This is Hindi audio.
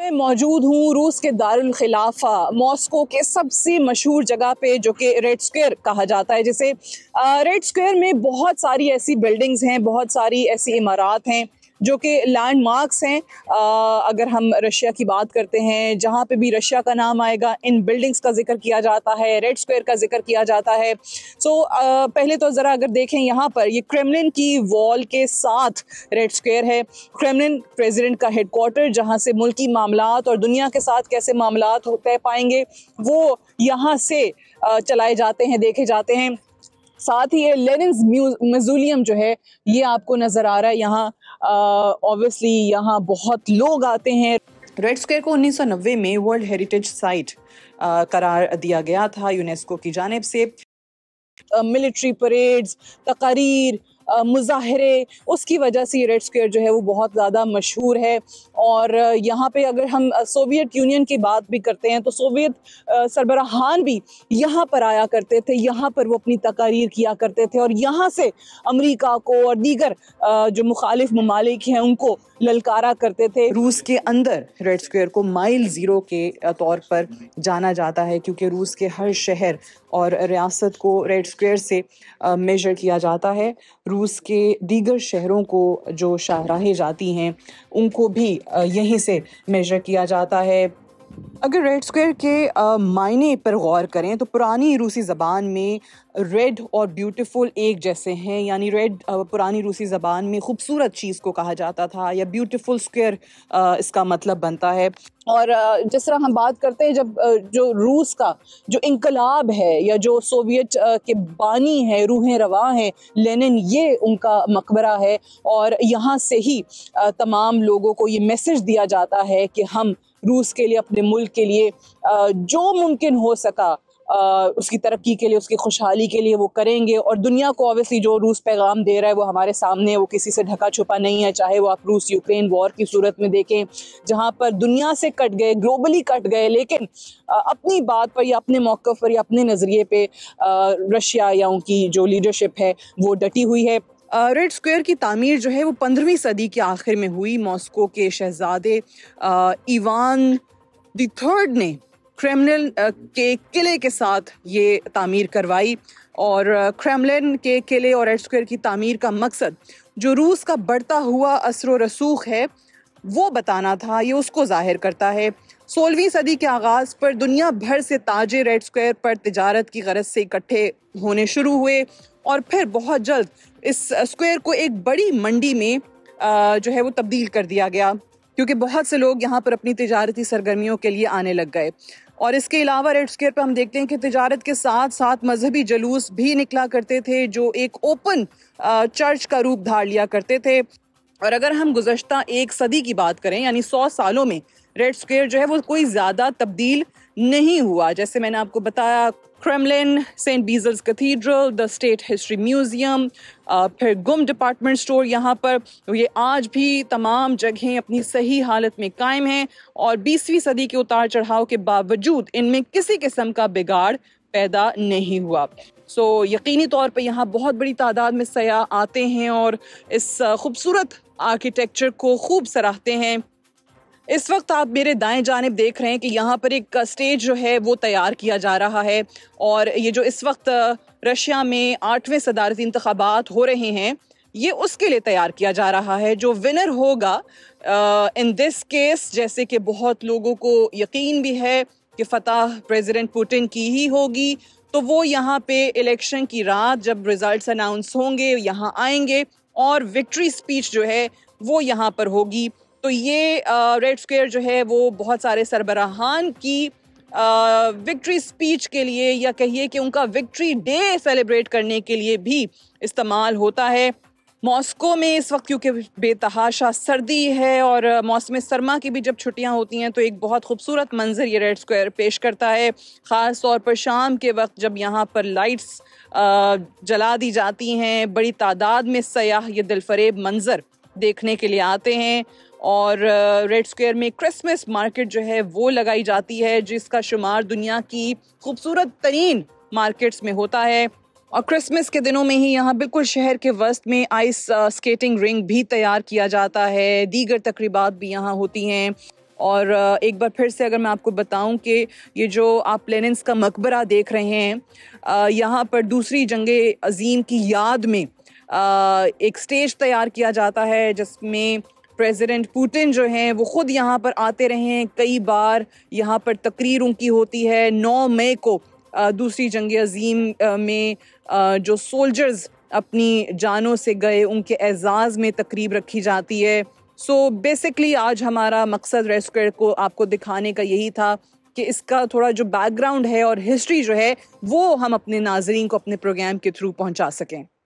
मैं मौजूद हूँ रूस के दारुल खिलाफा मॉस्को के सबसे मशहूर जगह पे जो कि रेड स्क्वायर कहा जाता है जिसे रेड स्क्वायर में बहुत सारी ऐसी बिल्डिंग्स हैं बहुत सारी ऐसी इमारत हैं जो कि लैंड मार्क्स हैं अगर हम रशिया की बात करते हैं जहाँ पे भी रशिया का नाम आएगा इन बिल्डिंग्स का जिक्र किया जाता है रेड स्क्वायर का जिक्र किया जाता है सो आ, पहले तो ज़रा अगर देखें यहाँ पर ये क्रेमलिन की वॉल के साथ रेड स्क्वायर है क्रेमलिन प्रेसिडेंट का हेडकोार्टर जहाँ से मुल्की मामला और दुनिया के साथ कैसे मामला तय पाएंगे वो यहाँ से चलाए जाते हैं देखे जाते हैं साथ ही ये लेनिन म्यूजियम जो है ये आपको नज़र आ रहा है यहाँ ऑब्वियसली uh, यहाँ बहुत लोग आते हैं रेड स्क्वायर को 1990 में वर्ल्ड हेरिटेज साइट करार दिया गया था यूनेस्को की जानब से मिलिट्री परेड्स तकरीर मुजाहरे उसकी वजह से ये रेड स्क्वेयर जो है वो बहुत ज़्यादा मशहूर है और यहाँ पे अगर हम सोवियत यूनियन की बात भी करते हैं तो सोवियत सरबराहान भी यहाँ पर आया करते थे यहाँ पर वो अपनी तकारीर किया करते थे और यहाँ से अमरीका को और दीगर जो मुखालिफ ममालिक हैं उनको ललकारा करते थे रूस के अंदर रेड स्क्वेयर को माइल ज़ीरो के तौर पर जाना जाता है क्योंकि रूस के हर शहर और रियासत को रेड स्क्वेयर से मेजर किया जाता है रूस रूस के दीगर शहरों को जो शाहराहें जाती हैं उनको भी यहीं से मेजर किया जाता है अगर रेड स्क्वायर के मायने पर गौर करें तो पुरानी रूसी ज़बान में रेड और ब्यूटीफुल एक जैसे हैं यानी रेड पुरानी रूसी ज़बान में खूबसूरत चीज़ को कहा जाता था या ब्यूटीफुल स्क्वायर इसका मतलब बनता है और जिस तरह हम बात करते हैं जब जो रूस का जो इनकलाब है या जो सोवियत के बानी है रूहें रवा हैं लेनिन ये उनका मकबरा है और यहाँ से ही तमाम लोगों को ये मैसेज दिया जाता है कि हम रूस के लिए अपने मुल्क के लिए जो मुमकिन हो सका उसकी तरक्की के लिए उसकी खुशहाली के लिए वो करेंगे और दुनिया को ऑब्वियसली जो रूस पैगाम दे रहा है वो हमारे सामने वो किसी से ढका छुपा नहीं है चाहे वो आप रूस यूक्रेन वॉर की सूरत में देखें जहाँ पर दुनिया से कट गए ग्लोबली कट गए लेकिन अपनी बात पर या अपने मौक़ पर या अपने नज़रिए पर रशिया या उनकी जो लीडरशिप है वो डटी हुई है रेड स्क्वायर की तामीर जो है वो पंद्रहवीं सदी के आखिर में हुई मॉस्को के शहजादे इवान दर्ड थर्ड ने क्रेमलिन के किले के साथ ये तामीर करवाई और क्रेमलिन के किले और रेड स्क्वायर की तामीर का मकसद जो रूस का बढ़ता हुआ असर रसूख है वो बताना था ये उसको जाहिर करता है सोलहवीं सदी के आगाज़ पर दुनिया भर से ताजे रेड स्क्वायर पर तजारत की गरज से इकट्ठे होने शुरू हुए और फिर बहुत जल्द इस स्क्वायर को एक बड़ी मंडी में जो है वो तब्दील कर दिया गया क्योंकि बहुत से लोग यहाँ पर अपनी तजारती सरगर्मियों के लिए आने लग गए और इसके अलावा रेड स्क्वेयर पर हम देखते हैं कि तजारत के साथ साथ मजहबी जलूस भी निकला करते थे जो एक ओपन चर्च का रूप धार लिया करते थे और अगर हम गुजशत एक सदी की बात करें यानी सौ सालों में रेड स्क्वेयर जो है वो कोई ज़्यादा तब्दील नहीं हुआ जैसे मैंने आपको बताया Kremlin Saint Basil's cathedral the state history museum फिर गुम डिपार्टमेंट स्टोर यहाँ पर तो ये आज भी तमाम जगहें अपनी सही हालत में कायम हैं और 20वीं सदी के उतार चढ़ाव के बावजूद इनमें किसी किस्म का बिगाड़ पैदा नहीं हुआ सो यकीनी तौर पे यहाँ बहुत बड़ी तादाद में सयाह आते हैं और इस खूबसूरत आर्किटेक्चर को खूब सराहते हैं इस वक्त आप मेरे दाएं जानब देख रहे हैं कि यहाँ पर एक स्टेज जो है वो तैयार किया जा रहा है और ये जो इस वक्त रशिया में आठवें सदारती इंतबात हो रहे हैं ये उसके लिए तैयार किया जा रहा है जो विनर होगा इन दिस केस जैसे कि बहुत लोगों को यकीन भी है कि फतह प्रेसिडेंट पुतिन की ही होगी तो वो यहाँ पे इलेक्शन की रात जब रिजल्ट्स अनाउंस होंगे यहाँ आएंगे और विक्ट्री स्पीच जो है वो यहाँ पर होगी तो ये रेड स्क्वेयर जो है वो बहुत सारे सरबराहान की विक्ट्री स्पीच के लिए या कहिए कि उनका विक्ट्री डे सेलिब्रेट करने के लिए भी इस्तेमाल होता है मॉस्को में इस वक्त क्योंकि बेतहाशा सर्दी है और मौसम सरमा की भी जब छुट्टियां होती हैं तो एक बहुत खूबसूरत मंजर ये रेड स्क्वायर पेश करता है ख़ास तौर पर शाम के वक्त जब यहाँ पर लाइट्स जला दी जाती हैं बड़ी तादाद में सयाह ये दिलफरेब मंजर देखने के लिए आते हैं और रेड स्क्वायर में क्रिसमस मार्केट जो है वो लगाई जाती है जिसका शुमार दुनिया की खूबसूरत तरीन मार्केट्स में होता है और क्रिसमस के दिनों में ही यहाँ बिल्कुल शहर के वस्त में आइस स्केटिंग रिंग भी तैयार किया जाता है दीगर तकरीबात भी यहाँ होती हैं और uh, एक बार फिर से अगर मैं आपको बताऊं कि ये जो आप लेनिन्स का मकबरा देख रहे हैं uh, यहाँ पर दूसरी जंग अजीम की याद में uh, एक स्टेज तैयार किया जाता है जिसमें प्रेसिडेंट पुतिन जो हैं वो ख़ुद यहाँ पर आते रहे हैं कई बार यहाँ पर तकरीर उनकी होती है नौ मई को दूसरी जंग अजीम में जो सोल्जर्स अपनी जानों से गए उनके एजाज़ में तकरीब रखी जाती है सो so बेसिकली आज हमारा मकसद रेस्क्वेयर को आपको दिखाने का यही था कि इसका थोड़ा जो बैकग्राउंड है और हिस्ट्री जो है वो हम अपने नाजरीन को अपने प्रोग्राम के थ्रू पहुंचा सकें